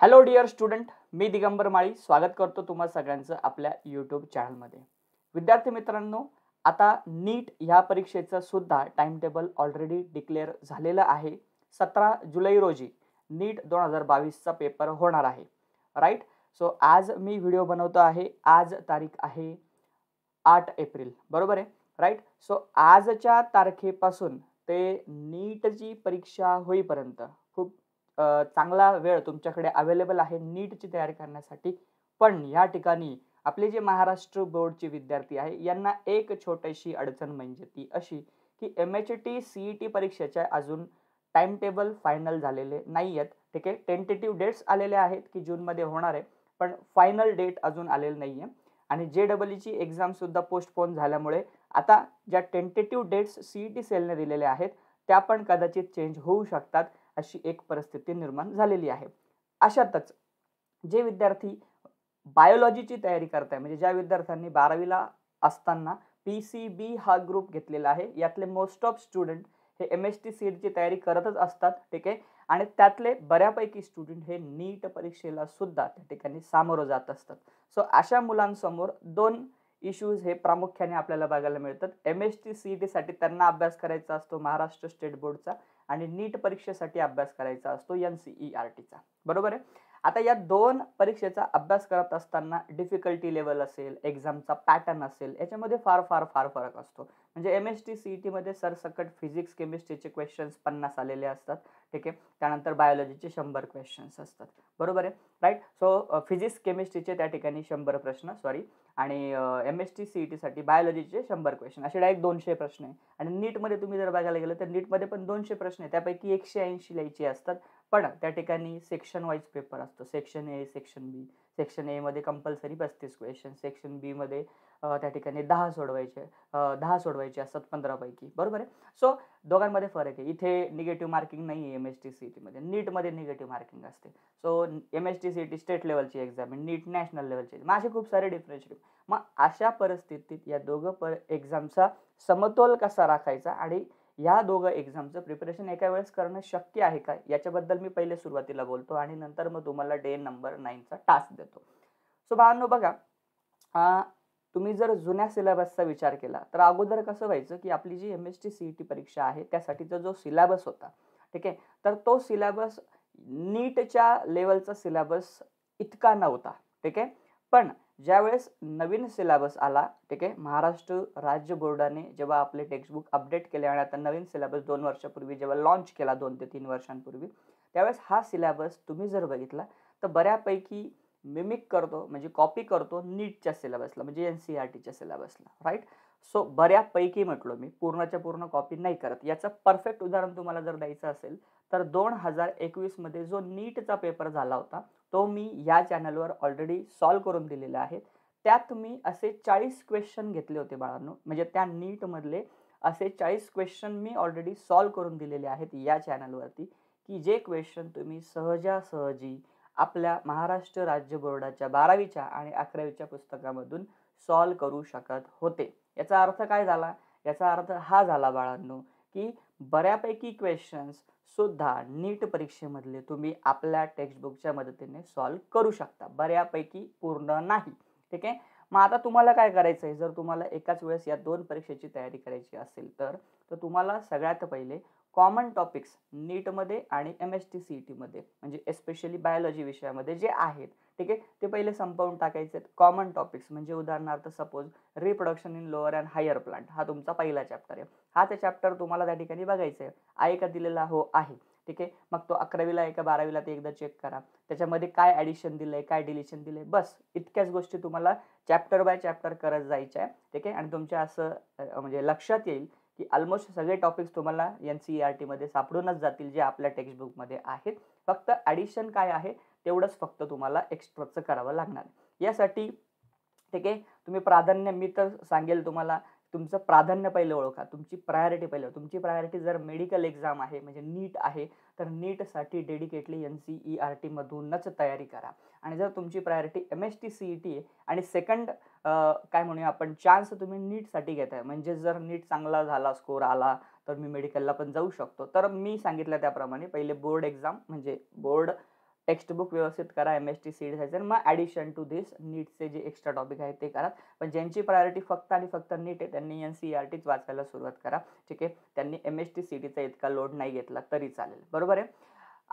hello dear student मी दिगंबर माळी स्वागत करतो तुम्हा सगळ्यांचं आपल्या यूट्यूब चॅनलमध्ये विद्यार्थी मित्रांनो आता नीट ह्या परीक्षेचं सुद्धा टाईमटेबल ऑलरेडी डिक्लेअर झालेलं आहे सतरा जुलै रोजी नीट दोन हजार बावीसचा पेपर होणार आहे राईट सो आज मी व्हिडिओ बनवतो आहे आज तारीख आहे आठ एप्रिल बरोबर आहे राईट सो आजच्या तारखेपासून ते नीटची परीक्षा होईपर्यंत चांगला वेळ तुमच्याकडे अवेलेबल आहे नीटची तयारी करण्यासाठी पण या ठिकाणी आपले जे महाराष्ट्र बोर्डचे विद्यार्थी आहे यांना एक छोटीशी अडचण म्हणजे ती अशी की M H T E T e परीक्षेच्या अजून टाइम टेबल फायनल झालेले नाही आहेत ठीक आहे टेंटेटिव डेट्स आलेले आहेत की जूनमध्ये होणार आहे पण फायनल डेट अजून आलेले नाही आहे आणि जे डबल ईची एक्झामसुद्धा पोस्टपोन झाल्यामुळे आता ज्या टेंटेटिव्ह डेट्स ई टी सेलने दिलेल्या आहेत त्या पण कदाचित चेंज होऊ शकतात अशी एक परिस्थिती निर्माण झालेली आहे अशातच जे विद्यार्थी बायोलॉजीची तयारी करत आहे म्हणजे ज्या विद्यार्थ्यांनी बारावीला असताना पी सी बी हा ग्रुप घेतलेला आहे यातले मोस्ट ऑफ स्टुडंट हे एम एस टी सीटची तयारी करतच असतात ठीक आहे आणि त्यातले बऱ्यापैकी स्टुडंट हे नीट परीक्षेला सुद्धा त्या ठिकाणी सामोरं जात असतात सो अशा मुलांसमोर दोन इश्यूज हे प्रामुख्याने आपल्याला बघायला मिळतात एम एस टी सी त्यांना अभ्यास करायचा असतो महाराष्ट्र स्टेट बोर्डचा आणि नीट परीक्षेसाठी अभ्यास करायचा असतो एन सी ई आर टीचा बरोबर आहे आता या दोन परीक्षेचा अभ्यास करत असताना डिफिकल्टी लेवल असेल एक्झामचा पॅटर्न असेल याच्यामध्ये फार फार फार फरक असतो म्हणजे M S T C E e टीमध्ये सरसकट फिजिक्स केमिस्ट्रीचे क्वेश्चन्स पन्नास आलेले असतात ठीक आहे त्यानंतर बायोलॉजीचे शंभर क्वेश्चन्स असतात बरोबर आहे राईट सो फिजिक्स केमिस्ट्रीचे त्या ठिकाणी शंभर प्रश्न सॉरी आणि M S T C E टीसाठी बायोलॉजीचे शंभर क्वेश्चन असे डायरेक्ट दोनशे प्रश्न आहे आणि नीटमध्ये तुम्ही जर बघायला गेलं तर नीटमध्ये पण दोनशे प्रश्न आहे त्यापैकी एकशे ऐंशी लिहायचे असतात पण त्या ठिकाणी सेक्शन वाईज पेपर असतो section A section B section एमध्ये कंपल्सरी पस्तीस क्वेश्चन सेक्शन बीमध्ये त्या ठिकाणी दहा सोडवायचे दहा सोडवायचे असतात पंधरापैकी बरोबर आहे सो दोघांमध्ये फरक आहे इथे निगेटिव्ह मार्किंग नाही आहे एम एस टी सी टीमध्ये नीटमध्ये निगेटिव्ह मार्किंग असते so M S T C T state लेवलची एक्झाम आहे नीट नॅशनल लेवलची मग असे खूप सारे डिफरन्स मग अशा परिस्थितीत या दोघं पर एक्झामचा समतोल कसा राखायचा आणि या दोघं एक्झामचं प्रिपरेशन एका वेळेस करणं शक्य आहे का याच्याबद्दल मी पहिले सुरुवातीला बोलतो आणि नंतर मग तुम्हाला डे नंबर नाईनचा टास्क देतो सो बाळांनो बघा तुम्ही जर जुन्या सिलेबसचा विचार केला तर अगोदर कसं व्हायचं की आपली जी M S T C E T परीक्षा आहे त्यासाठीचा जो सिलेबस होता ठीक आहे तर तो सिलेबस नीटच्या लेवलचा सिलेबस इतका नव्हता ठीक आहे पण ज्यावेळेस नवीन सिलेबस आला ठीक आहे महाराष्ट्र राज्य बोर्डाने जेव्हा आपले टेक्स्टबुक अपडेट केले आणि आता नवीन सिलेबस दोन वर्षापूर्वी जेव्हा लॉन्च केला दोन ते तीन वर्षांपूर्वी त्यावेळेस हा सिलेबस तुम्ही जर बघितला तर बऱ्यापैकी मिमिक करतो म्हणजे कॉपी करतो नीटच्या सिलेबसला म्हणजे एन सी आर टीच्या सिलेबसला राईट सो बऱ्यापैकी म्हटलो मी पूर्णाच्या पूर्ण कॉपी नाही करत याचं परफेक्ट उदाहरण तुम्हाला जर द्यायचं असेल तर दोन हजार एकवीसमध्ये जो नीटचा पेपर झाला होता तो मी या चॅनलवर ऑलरेडी सॉल्व करून दिलेला आहे त्यात मी असे चाळीस क्वेश्चन घेतले होते बाळांनो म्हणजे त्या नीटमधले असे चाळीस क्वेश्चन मी ऑलरेडी सॉल्व करून दिलेले आहेत या चॅनलवरती की जे क्वेश्चन तुम्ही सहजासहजी आपल्या महाराष्ट्र राज्य बोर्डाच्या बारावीच्या आणि अकरावीच्या पुस्तकामधून सॉल्व करू शकत होते याचा अर्थ काय झाला याचा अर्थ हा झाला बाळांनो की बऱ्यापैकी क्वेश्चन्स सुद्धा नीट परीक्षेमधले तुम्ही आपल्या टेक्स्टबुकच्या मदतीने सॉल्व करू शकता बऱ्यापैकी पूर्ण नाही ठीक आहे मग आता तुम्हाला काय करायचं आहे जर तुम्हाला एकाच वेळेस या दोन परीक्षेची तयारी करायची असेल तर तर तुम्हाला सगळ्यात पहिले कॉमन टॉपिक्स नीटमध्ये आणि एम एस टी सी टीमध्ये e म्हणजे एस्पेशली बायोलॉजी विषयामध्ये जे आहेत ठीक आहे ते पहिले संपवून टाकायचे आहेत कॉमन टॉपिक्स म्हणजे उदाहरणार्थ suppose reproduction in lower and higher plant हा तुमचा पहिला चॅप्टर आहे हा ते चॅप्टर तुम्हाला त्या ठिकाणी बघायचं आहे आहे का दिलेला हो आहे ठीक आहे मग तो अकरावीला आहे का बारावीला ते एकदा चेक करा त्याच्यामध्ये काय ॲडिशन दिलं आहे काय डिलिशन दिलं आहे बस इतक्याच गोष्टी तुम्हाला चॅप्टर बाय चॅप्टर करत जायच्या आहे ठीक आहे आणि तुमच्या असं म्हणजे लक्षात येईल की ऑलमोस्ट सगळे टॉपिक्स तुम्हाला एन सी ई आर सापडूनच जातील जे आपल्या टेक्स्टबुकमध्ये आहेत फक्त ॲडिशन काय आहे तेवढंच फक्त तुम्हाला एक्स्ट्राचं करावं लागणार यासाठी ठीक आहे तुम्ही प्राधान्य मी तर सांगेल तुम्हाला तुमचं प्राधान्य पहिलं ओळखा तुमची प्रायोरिटी पहिलं तुमची प्रायोरिटी जर मेडिकल एक्झाम आहे म्हणजे नीट आहे तर नीटसाठी dedicatedly N C E R टीमधूनच तयारी करा आणि जर तुमची priority M S T C E T आणि सेकंड काय म्हणूया आपण चान्स तुम्ही नीटसाठी घेताय म्हणजे जर नीट चांगला झाला स्कोर आला तर मी मेडिकलला पण जाऊ शकतो तर मी सांगितलं त्याप्रमाणे पहिले बोर्ड एक्झाम म्हणजे बोर्ड टेक्स्टबुक व्यवस्थित करा M S T C D मग ॲडिशन टू दिस नीटचे जे एक्स्ट्रा टॉपिक आहे ते करा पण ज्यांची प्रायोरिटी फक्त आणि फक्त नीट आहे त्यांनी एन सी आर टीच वाचायला सुरुवात करा ठीक आहे त्यांनी एम एस टी सी डीचा इतका लोड नाही घेतला तरी चालेल बरोबर आहे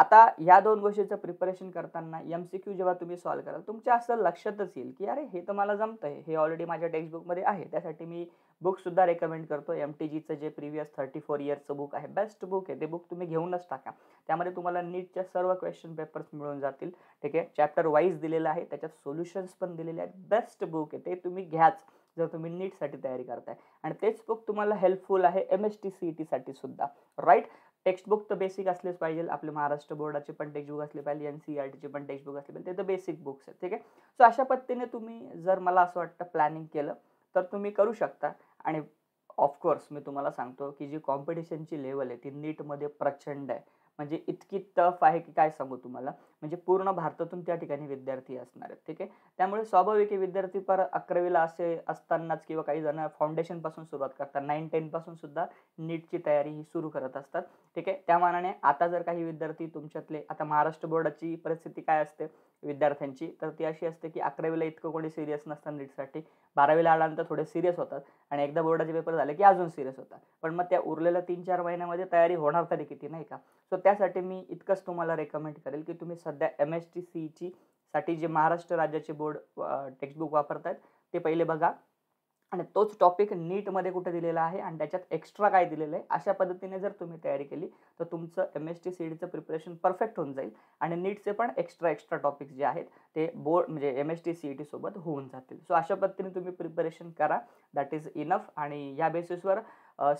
आता या दोन गोष्टीचं प्रिपरेशन करताना एम सी क्यू जेव्हा तुम्ही सॉल्व कराल तुमच्या असं लक्षातच येईल की अरे हे तर मला जमतं आहे हे ऑलरेडी माझ्या टेक्स्टबुकमध्ये आहे त्यासाठी मी बुकसुद्धा रेकमेंड करतो एम टी जीचं जे प्रिवियस थर्टी फोर इयरचं बुक आहे बेस्ट बुक आहे ते बुक तुम्ही घेऊनच टाका त्यामध्ये तुम्हाला नीटच्या सर्व क्वेश्चन पेपर्स मिळून जातील ठीक आहे चॅप्टर वाईज दिलेलं आहे त्याच्यात सोल्युशन्स पण दिलेले आहेत बेस्ट बुक आहे ते तुम्ही घ्याच जर तुम्ही नीटसाठी तयारी करताय आणि तेच बुक तुम्हाला हेल्पफुल आहे एम एस टी सी टीसाठी e सुद्धा राईट टेक्स्टबुक तर बेसिक असलेच पाहिजे आपले महाराष्ट्र बोर्डाचे पण बुक असले पाहिजे एन सी आर टीचे पण टेक्स्टबुक असले पाहिजे ते तर बेसिक बुक्स आहेत ठीक आहे सो अशा पद्धतीने तुम्ही जर मला असं वाटतं प्लॅनिंग केलं तर तुम्ही करू शकता आणि ऑफकोर्स मी तुम्हाला सांगतो की जी कॉम्पिटिशनची लेवल आहे ती नीटमध्ये प्रचंड आहे म्हणजे इतकी टफ आहे की काय सांगू तुम्हाला म्हणजे पूर्ण भारतातून त्या ठिकाणी विद्यार्थी असणार आहेत ठीक आहे त्यामुळे स्वाभाविक आहे विद्यार्थी पर अकरावीला असे असतानाच किंवा काही जण फाउंडेशनपासून सुरुवात करतात नाईन टेनपासून सुद्धा नीटची तयारी ही सुरू करत असतात ठीक आहे त्या मानाने आता जर काही विद्यार्थी तुमच्यातले आता महाराष्ट्र बोर्डाची परिस्थिती काय असते विद्यार्थ्यांची तर ती अशी असते की अकरावीला इतकं कोणी सिरियस नसतं नीटसाठी बारावीला आल्यानंतर थोडे सिरियस होतात आणि एकदा बोर्डाचे पेपर झाले की अजून सिरियस होतात पण मग त्या उरलेल्या तीन चार महिन्यामध्ये तयारी होणार तरी किती नाही का सो त्यासाठी मी इतकंच तुम्हाला रेकमेंड करेल की तुम्ही सध्या एम एस टी सीईची साठी जे महाराष्ट्र राज्याचे बोर्ड टेक्स्टबुक वापरत आहेत ते पहिले बघा आणि तोच टॉपिक नीटमध्ये कुठे दिलेला आहे आणि त्याच्यात एक्स्ट्रा काय दिलेलं आहे अशा पद्धतीने जर तुम्ही तयारी केली तर तुमचं एम एस टी सी डीचं प्रिपरेशन परफेक्ट होऊन जाईल आणि नीटचे पण एक्स्ट्रा एक्स्ट्रा टॉपिक्स जे आहेत ते बोर्ड म्हणजे M S e T C E टीसोबत होऊन जातील सो अशा पद्धतीने तुम्ही प्रिपरेशन करा दॅट इज इनफ आणि या बेसिसवर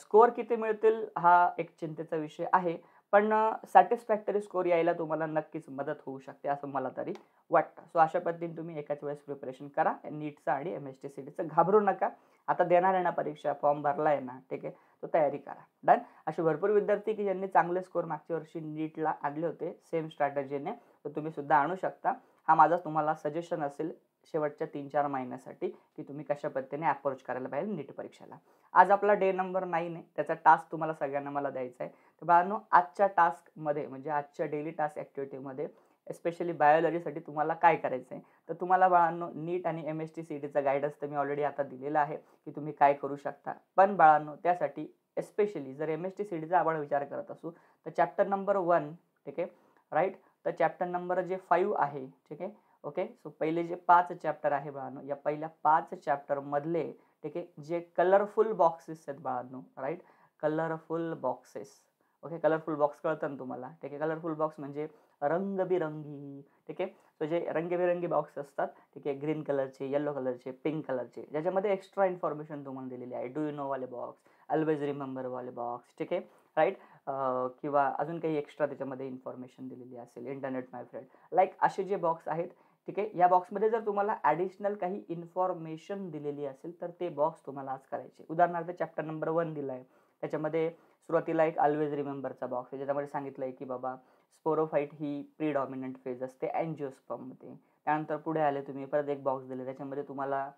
स्कोअर किती मिळतील हा एक चिंतेचा विषय आहे पण सॅटिस्फॅक्टरी स्कोर यायला तुम्हाला नक्कीच मदत होऊ शकते असं मला तरी वाटतं सो अशा पद्धतीने तुम्ही एकाच वेळेस प्रिपरेशन करा नीटचं आणि एम एस टी सी डीचं घाबरू नका आता देणार आहे ना परीक्षा फॉर्म भरला आहे ना ठीक आहे तो तयारी करा डन असे भरपूर विद्यार्थी की ज्यांनी चांगले स्कोर मागच्या वर्षी नीटला आणले होते सेम स्ट्रॅटजीने तर तुम्ही सुद्धा आणू शकता हा माझा तुम्हाला सजेशन असेल शेवटच्या तीन चार महिन्यासाठी की तुम्ही कशा पद्धतीने अप्रोच करायला पाहिजे नीट परीक्षेला आज आपला डे नंबर नाईन आहे त्याचा टास्क तुम्हाला सगळ्यांना मला द्यायचा आहे तर बाळांनो आजच्या टास्कमध्ये म्हणजे आजच्या डेली टास्क ॲक्टिव्हिटीमध्ये एस्पेशली बायोलॉजीसाठी तुम्हाला काय करायचं आहे तर तुम्हाला बाळांनो नीट आणि एम एस टी सी डीचा गायडन्स तर मी ऑलरेडी आता दिलेला आहे की तुम्ही काय करू शकता पण बाळांनो त्यासाठी एस्पेशली जर एम एस टी सी डीचा आपण विचार करत असू तर चॅप्टर नंबर वन ठीक आहे राईट तर चॅप्टर नंबर जे फाईव्ह आहे ठीक आहे ओके सो पहिले जे पाच चॅप्टर आहे बाळांनो या पहिल्या पाच चॅप्टरमधले ठीक आहे जे कलरफुल बॉक्सेस आहेत बाळांनो right colourful boxes okay colourful box कळतं ना तुम्हाला ठीक आहे कलरफुल बॉक्स म्हणजे रंगबिरंगी ठीक आहे सो जे रंगबिरंगी बॉक्स असतात ठीक आहे ग्रीन कलरचे येलो कलरचे पिंक कलरचे ज्याच्यामध्ये एक्स्ट्रा इन्फॉर्मेशन तुम्हाला दिलेली आहे डू यू नो वाले बॉक्स ऑलवेज रिमेंबर वाले बॉक्स ठीक आहे राईट किंवा अजून काही एक्स्ट्रा त्याच्यामध्ये इन्फॉर्मेशन दिलेली असेल इंटरनेट माय फ्रेंड लाईक असे जे बॉक्स आहेत ठीक आहे या बॉक्समध्ये जर तुम्हाला ॲडिशनल काही इन्फॉर्मेशन दिलेली असेल तर ते बॉक्स तुम्हाला आज करायचे उदाहरणार्थ चॅप्टर नंबर वन दिला आहे त्याच्यामध्ये सुरुवातीला एक ऑलवेज रिमेंबरचा बॉक्स आहे ज्याच्यामध्ये सांगितलं आहे की बाबा स्पोरोफाईट ही प्रीडॉमिनंट फेज असते अँजिओस्पममध्ये त्यानंतर पुढे आले तुम्ही परत एक बॉक्स दिले त्याच्यामध्ये तुम्हाला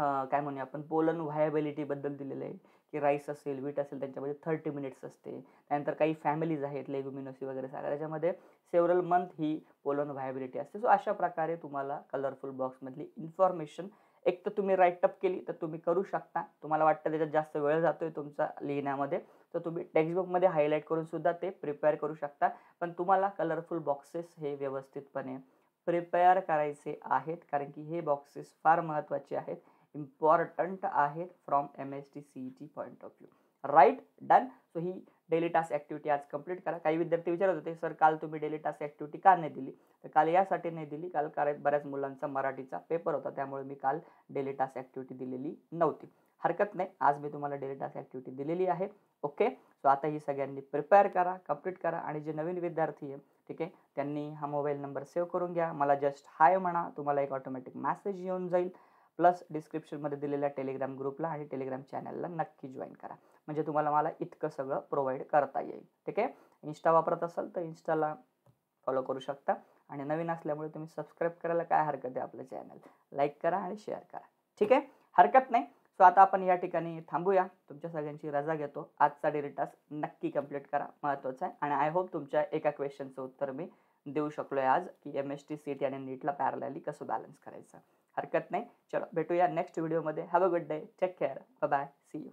काय म्हणूया आपण पोलन व्हायबिलिटीबद्दल दिलेलं आहे की राईस असेल वीट असेल त्यांच्यामध्ये थर्टी मिनिट्स असते त्यानंतर काही फॅमिलीज आहेत लेगुमिनोसी वगैरे सगळ्या त्याच्यामध्ये सेवरल मंथ ही पोलन व्हायबिलिटी असते सो अशा प्रकारे तुम्हाला कलरफुल बॉक्समधली इन्फॉर्मेशन एक तर तुम्ही राईटअप केली तर तुम्ही करू शकता तुम्हाला वाटतं त्याच्यात जास्त वेळ जातो आहे तुमचा लिहिण्यामध्ये तर तुम्ही टेक्स्टबुकमध्ये हायलाईट करूनसुद्धा ते प्रिपेअर करू शकता पण तुम्हाला कलरफुल बॉक्सेस हे व्यवस्थितपणे प्रिपेअर करायचे आहेत कारण की हे बॉक्सेस फार महत्त्वाचे आहेत इम्पॉर्टंट आहे from M S T C T point of view right done so ही डेली टास्क ॲक्टिव्हिटी आज कंप्लीट करा काही विद्यार्थी विचारत होते सर काल तुम्ही डेली टास्क ॲक्टिव्हिटी का नाही दिली तर काल यासाठी नाही दिली काल कारण बऱ्याच मुलांचा मराठीचा पेपर होता त्यामुळे मी काल डेली टास्क ॲक्टिव्हिटी दिलेली नव्हती हरकत नाही आज मी तुम्हाला डेली टास्क ॲक्टिव्हिटी दिलेली आहे ओके सो आता ही सगळ्यांनी प्रिपेअर करा कंप्लीट करा आणि जे नवीन विद्यार्थी आहे ठीक आहे त्यांनी हा मोबाईल नंबर सेव्ह करून घ्या मला जस्ट हाय म्हणा तुम्हाला एक ऑटोमॅटिक मॅसेज येऊन जाईल प्लस डिस्क्रिप्शनमध्ये दिलेल्या टेलिग्राम ग्रुपला आणि टेलिग्राम चॅनलला नक्की जॉईन करा म्हणजे तुम्हाला मला इतकं सगळं प्रोव्हाइड करता येईल ठीक आहे इन्स्टा वापरत असाल तर इन्स्टाला फॉलो करू शकता आणि नवीन असल्यामुळे तुम्ही सबस्क्राईब करायला काय हरकत आहे आपलं चॅनल लाईक करा आणि शेअर करा ठीक आहे हरकत नाही सो आता आपण या ठिकाणी थांबूया तुमच्या सगळ्यांची रजा घेतो आजचा डेरी टास्क नक्की कम्प्लीट करा महत्त्वाचं आहे आणि आय होप तुमच्या एका क्वेश्चनचं उत्तर मी देऊ शकलो आहे आज की M S T C T आणि नीटला पॅरलली कसं बॅलन्स करायचं हरकत नाही चलो भेटूया नेक्स्ट व्हिडिओमध्ये have a good day take care bye see you